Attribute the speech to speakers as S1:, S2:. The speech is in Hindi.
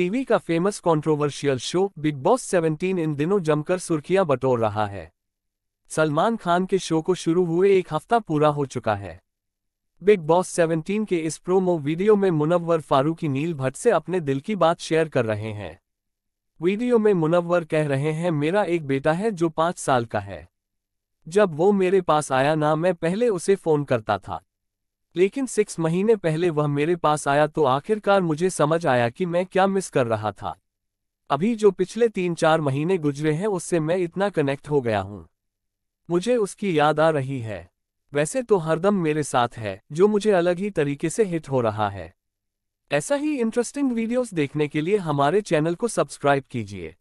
S1: टीवी का famous controversial show Bigg Boss 17 इन दिनों जमकर सुर्खियां बटोर रहा है सलमान खान के शो को शुरू हुए एक हफ्ता पूरा हो चुका है बिग बॉस 17 के इस प्रोमो वीडियो में मुनव्वर फारूकी नील भट्ट से अपने दिल की बात शेयर कर रहे हैं वीडियो में मुनव्वर कह रहे हैं मेरा एक बेटा है जो पाँच साल का है जब वो मेरे पास आया ना मैं पहले उसे फ़ोन करता था लेकिन सिक्स महीने पहले वह मेरे पास आया तो आखिरकार मुझे समझ आया कि मैं क्या मिस कर रहा था अभी जो पिछले तीन चार महीने गुजरे हैं उससे मैं इतना कनेक्ट हो गया हूं मुझे उसकी याद आ रही है वैसे तो हरदम मेरे साथ है जो मुझे अलग ही तरीके से हिट हो रहा है ऐसा ही इंटरेस्टिंग वीडियोस देखने के लिए हमारे चैनल को सब्सक्राइब कीजिए